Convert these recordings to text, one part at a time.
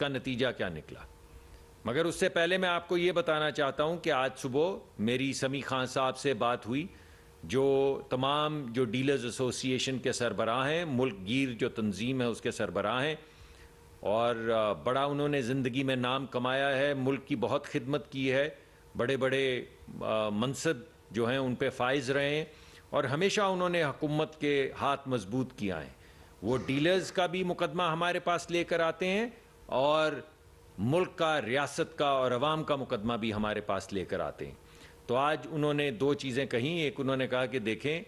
उसका नतीजा क्या निकला मगर उससे पहले मैं आपको ये बताना चाहता हूँ कि आज सुबह मेरी समी खान साहब से बात हुई जो तमाम जो डीलर्स एसोसिएशन के सरबराह हैं मुल्क गिर जो तंजीम है उसके सरबराह हैं और बड़ा उन्होंने ज़िंदगी में नाम कमाया है मुल्क की बहुत खिदमत की है बड़े बड़े मनसब जो हैं उन पर फायज रहे हैं और हमेशा उन्होंने हुकूमत के हाथ मजबूत किया है वो डीलर्स का भी मुकदमा हमारे पास लेकर आते हैं और मुल्क का रियासत का और अवाम का मुकदमा भी हमारे पास लेकर आते हैं तो आज उन्होंने दो चीज़ें कहीं एक उन्होंने कहा कि देखें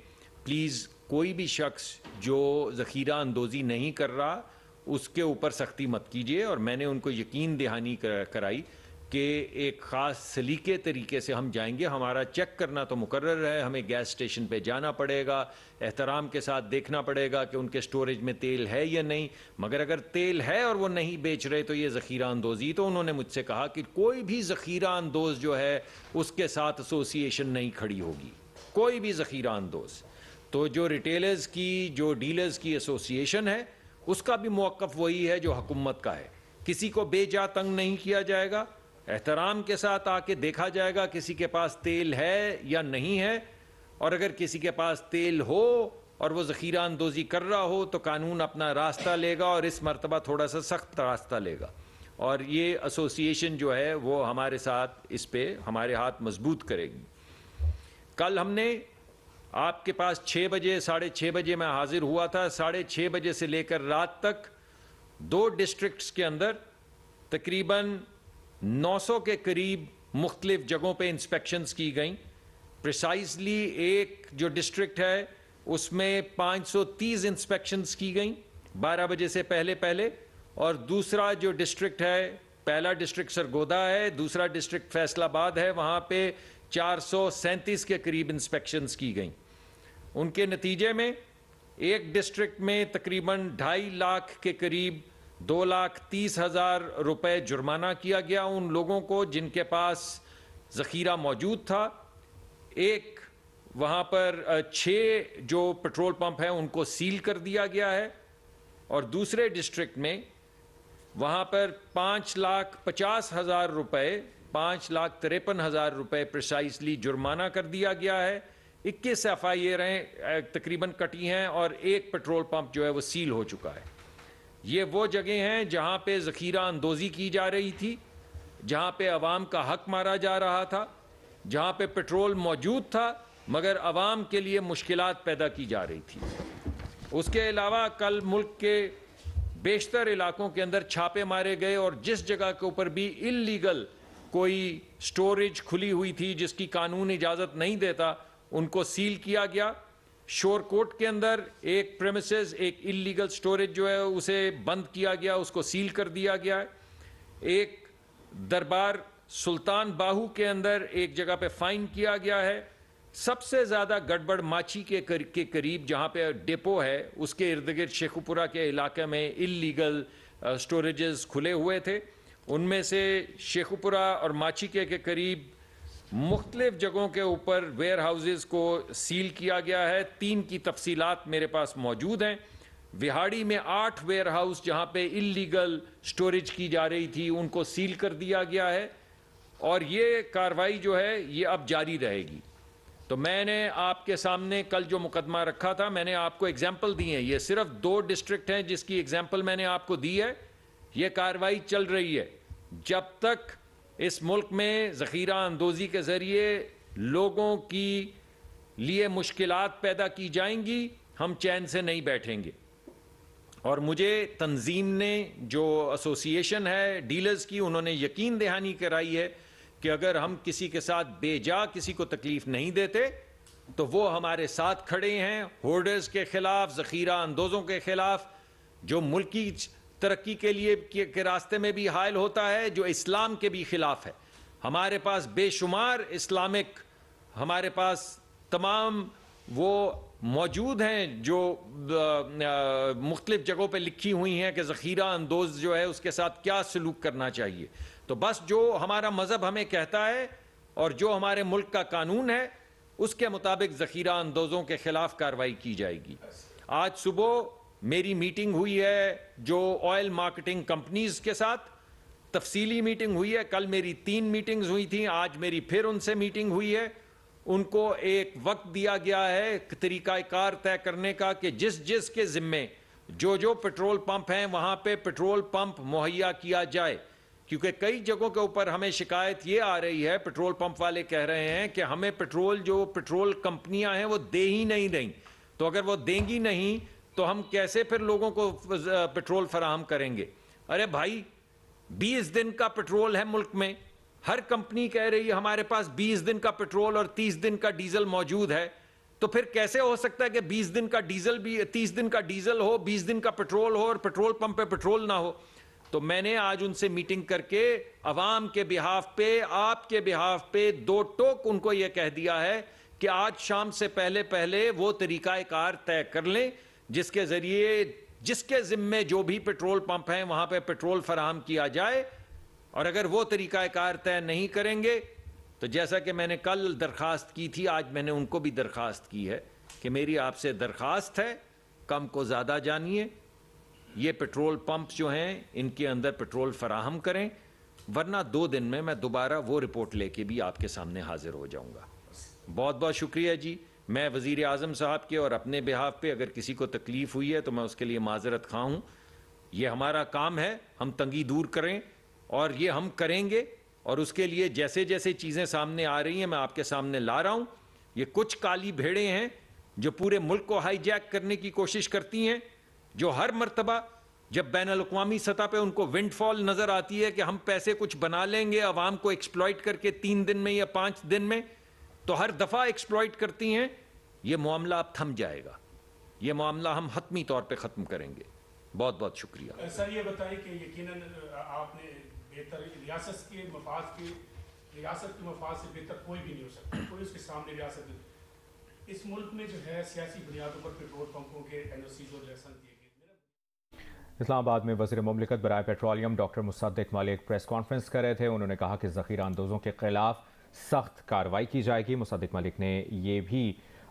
प्लीज़ कोई भी शख्स जो ज़ख़ीरा अंदोज़ी नहीं कर रहा उसके ऊपर सख्ती मत कीजिए और मैंने उनको यकीन दहानी कराई कि एक ख़ास सलीके तरीके से हम जाएंगे हमारा चेक करना तो मुकर है हमें गैस स्टेशन पे जाना पड़ेगा एहतराम के साथ देखना पड़ेगा कि उनके स्टोरेज में तेल है या नहीं मगर अगर तेल है और वो नहीं बेच रहे तो ये ज़ख़ीरा अंदोज़ी तो उन्होंने मुझसे कहा कि कोई भी ज़ख़ीरा अंदोज़ जो है उसके साथ एसोसिएशन नहीं खड़ी होगी कोई भी ज़ख़ीरा अंदोज़ तो जो रिटेलर्स की जो डीलर्स की एसोसिएशन है उसका भी मौक़ वही है जो हकूमत का है किसी को बेजा तंग नहीं किया जाएगा एहतराम के साथ आके देखा जाएगा किसी के पास तेल है या नहीं है और अगर किसी के पास तेल हो और वो ज़ख़ीरा अंदोज़ी कर रहा हो तो कानून अपना रास्ता लेगा और इस मरतबा थोड़ा सा सख्त रास्ता लेगा और ये एसोसिएशन जो है वो हमारे साथ इस पर हमारे हाथ मजबूत करेगी कल हमने आपके पास छः बजे साढ़े छः बजे मैं हाज़िर हुआ था साढ़े छः बजे से लेकर रात तक दो डिस्ट्रिक्ट्स के अंदर तकरीबन 900 के करीब मुख्तलिफ जगहों पर इंस्पेक्शंस की गई प्रिसाइजली एक जो डिस्ट्रिक्ट है उसमें 530 इंस्पेक्शंस की गई 12 बजे से पहले पहले और दूसरा जो डिस्ट्रिक्ट है पहला डिस्ट्रिक्ट सरगोदा है दूसरा डिस्ट्रिक्ट फैसलाबाद है वहाँ पे चार के करीब इंस्पेक्शंस की गई उनके नतीजे में एक डिस्ट्रिक्ट में तकरीबन ढाई लाख के करीब दो लाख तीस हज़ार रुपये जुर्माना किया गया उन लोगों को जिनके पास ज़खीरा मौजूद था एक वहाँ पर छः जो पेट्रोल पंप हैं उनको सील कर दिया गया है और दूसरे डिस्ट्रिक्ट में वहाँ पर पाँच लाख पचास हज़ार रुपये पाँच लाख तिरपन हज़ार रुपये प्रिसाइसली जुर्माना कर दिया गया है इक्कीस एफ आई आर तकरीबन कटी हैं और एक पेट्रोल पंप जो है वो सील हो चुका है ये वो जगह हैं जहाँ पे ज़ख़ीरा अंदोज़ी की जा रही थी जहाँ पे आवाम का हक मारा जा रहा था जहाँ पे पेट्रोल मौजूद था मगर आवाम के लिए मुश्किल पैदा की जा रही थी उसके अलावा कल मुल्क के बेशतर इलाकों के अंदर छापे मारे गए और जिस जगह के ऊपर भी इलीगल कोई स्टोरेज खुली हुई थी जिसकी कानून इजाज़त नहीं देता उनको सील किया गया शोरकोट के अंदर एक प्रेमिस एक इलीगल स्टोरेज जो है उसे बंद किया गया उसको सील कर दिया गया है एक दरबार सुल्तान बाहू के अंदर एक जगह पे फाइन किया गया है सबसे ज़्यादा गड़बड़ माची के कर, के करीब जहाँ पे डिपो है उसके इर्द गिर्द शेखुपुरा के इलाके में इलीगल स्टोरेजेस खुले हुए थे उनमें से शेखुपुरा और माची के, के करीब मुख्तलिफ जगहों के ऊपर वेयर हाउसेज को सील किया गया है तीन की तफसीत मेरे पास मौजूद हैं विहाड़ी में आठ वेयर हाउस जहाँ पे इलीगल स्टोरेज की जा रही थी उनको सील कर दिया गया है और ये कार्रवाई जो है ये अब जारी रहेगी तो मैंने आपके सामने कल जो मुकदमा रखा था मैंने आपको एग्जाम्पल दी है ये सिर्फ दो डिस्ट्रिक्ट हैं जिसकी एग्जाम्पल मैंने आपको दी है ये कार्रवाई चल रही है जब तक इस मुल्क में ज़ख़ीरा अंदोज़ी के ज़रिए लोगों की लिए मुश्किल पैदा की जाएंगी हम चैन से नहीं बैठेंगे और मुझे तंजीम ने जो एसोसिएशन है डीलर्स की उन्होंने यकीन दहानी कराई है कि अगर हम किसी के साथ बेजा किसी को तकलीफ़ नहीं देते तो वो हमारे साथ खड़े हैं होर्डर्स के ख़िलाफ़ ज़ख़ीरा अंदोज़ों के ख़िलाफ़ जो मुल्की तरक्की के लिए के रास्ते में भी हायल होता है जो इस्लाम के भी खिलाफ है हमारे पास बेशुमार इस्लामिक हमारे पास तमाम वो मौजूद हैं जो मुख्तलिफ़ जगहों पर लिखी हुई हैं कि ज़ख़ीरा अंदोज़ जो है उसके साथ क्या सलूक करना चाहिए तो बस जो हमारा मज़हब हमें कहता है और जो हमारे मुल्क का कानून है उसके मुताबिक ज़ख़ीरा अंदोज़ों के ख़िलाफ़ कार्रवाई की जाएगी आज सुबह मेरी मीटिंग हुई है जो ऑयल मार्केटिंग कंपनीज के साथ तफसीली मीटिंग हुई है कल मेरी तीन मीटिंग्स हुई थी आज मेरी फिर उनसे मीटिंग हुई है उनको एक वक्त दिया गया है तरीक़ाकार तय करने का कि जिस जिस के ज़िम्मे जो जो पेट्रोल पंप हैं वहाँ पे पेट्रोल पंप मुहैया किया जाए क्योंकि कई जगहों के ऊपर हमें शिकायत ये आ रही है पेट्रोल पंप वाले कह रहे हैं कि हमें पेट्रोल जो पेट्रोल कंपनियां हैं वो दे ही नहीं रही तो अगर वो देंगी नहीं तो हम कैसे फिर लोगों को पेट्रोल फराहम करेंगे अरे भाई 20 दिन का पेट्रोल है मुल्क में हर कंपनी कह रही है हमारे पास 20 दिन का पेट्रोल और 30 दिन का डीजल मौजूद है तो फिर कैसे हो सकता है कि 20 दिन का डीजल भी 30 दिन का डीजल हो 20 दिन का पेट्रोल हो और पेट्रोल पंप पे पेट्रोल ना हो तो मैंने आज उनसे मीटिंग करके अवाम के बिहाफ पे आपके बिहाफ पे दो टोक उनको यह कह दिया है कि आज शाम से पहले पहले वो कार तय कर लें जिसके जरिए जिसके जिम्मे जो भी पेट्रोल पंप हैं वहां पे पेट्रोल फराहम किया जाए और अगर वो तरीक़ाकार तय नहीं करेंगे तो जैसा कि मैंने कल दरख्वास्त की थी आज मैंने उनको भी दरख्वास्त की है कि मेरी आपसे दरख्वास्त है कम को ज़्यादा जानिए ये पेट्रोल पंप जो हैं इनके अंदर पेट्रोल फराहम करें वरना दो दिन में मैं दोबारा वो रिपोर्ट लेके भी आपके सामने हाजिर हो जाऊँगा बहुत बहुत शुक्रिया जी मैं वज़ी अजम साहब के और अपने बिहाफ पे अगर किसी को तकलीफ़ हुई है तो मैं उसके लिए माजरत खा हूँ ये हमारा काम है हम तंगी दूर करें और ये हम करेंगे और उसके लिए जैसे जैसे चीज़ें सामने आ रही हैं मैं आपके सामने ला रहा हूँ ये कुछ काली भेड़े हैं जो पूरे मुल्क को हाईजैक करने की कोशिश करती हैं जो हर मरतबा जब बैन अवी सतह पर उनको विंडफॉल नज़र आती है कि हम पैसे कुछ बना लेंगे आवाम को एक्सप्लॉयट करके तीन दिन में या पाँच दिन में तो हर दफ़ा एक्सप्लॉयट करती हैं ये मामला अब थम जाएगा ये मामला हम हतमी तौर पे ख़त्म करेंगे बहुत बहुत शुक्रिया सर ये बताइए कि यकीनन आपने बेहतर रियासत के मफाद के रियासत के मफाद से बेहतर कोई भी नहीं हो सकता कोई उसके सामने रियासत इस मुल्क में जो है सियासी बुनियादों पर पेट्रोल पंपों के एन ओ सी जो जैसा दिए इस्लामाबाद में वजी ममलिकत बरए petroleum doctor Musaddiq Malik press conference कर रहे थे उन्होंने कहा कि ज़ख़ीरा अंदोज़ों के खिलाफ सख्त कार्रवाई की जाएगी मुसद्दिक मलिक ने यह भी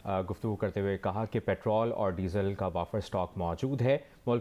गुफ्तु करते हुए कहा कि पेट्रोल और डीज़ल का वाफर स्टॉक मौजूद है